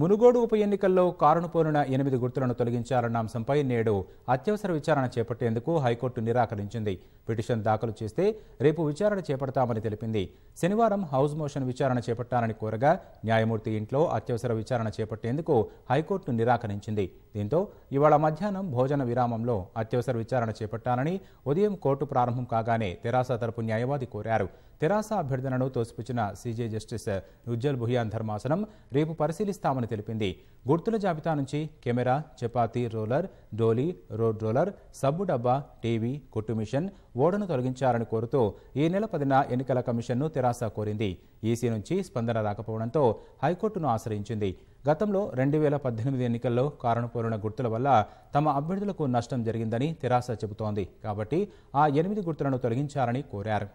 మునుగోడు ఉప ఎన్నికల్లో కారును పోలిన ఎనిమిది గుర్తులను తొలగించాలన్న అంశంపై నేడు అత్యవసర విచారణ చేపట్టేందుకు హైకోర్టు నిరాకరించింది పిటిషన్ దాఖలు చేస్తే రేపు విచారణ చేపడతామని తెలిపింది శనివారం హౌస్ మోషన్ విచారణ చేపట్టాలని కోరగా న్యాయమూర్తి ఇంట్లో అత్యవసర విచారణ చేపట్టేందుకు హైకోర్టు నిరాకరించింది దీంతో ఇవాళ మధ్యాహ్నం భోజన విరామంలో అత్యవసర విచారణ చేపట్టాలని ఉదయం కోర్టు ప్రారంభం కాగానే తెరాస తరపు న్యాయవాది కోరారు తెరాస అభ్యర్థనను తోసిపుచ్చిన సీజే జస్టిస్ ఉజ్జల్ భుయాన్ ధర్మాసనం రేపు పరిశీలిస్తామని చేస్తామని తెలిపింది గుర్తుల జాబితా నుంచి కెమెరా చపాతీ రోలర్ డోలీ రోడ్ రోలర్ సబ్బు డబ్బా టీవీ కొట్టు మిషన్ ఓడను తొలగించాలని కోరుతూ ఈ నెల పదిన ఎన్నికల కమిషన్ను తెరాస కోరింది ఈసీ నుంచి స్పందన రాకపోవడంతో హైకోర్టును ఆశ్రయించింది గతంలో రెండు వేల పద్దెనిమిది ఎన్నికల్లో కారణపోలిన గుర్తుల వల్ల తమ అభ్యర్థులకు నష్టం జరిగిందని తెరాస చెబుతోంది కాబట్టి ఆ ఎనిమిది గుర్తులను తొలగించాలని కోరారు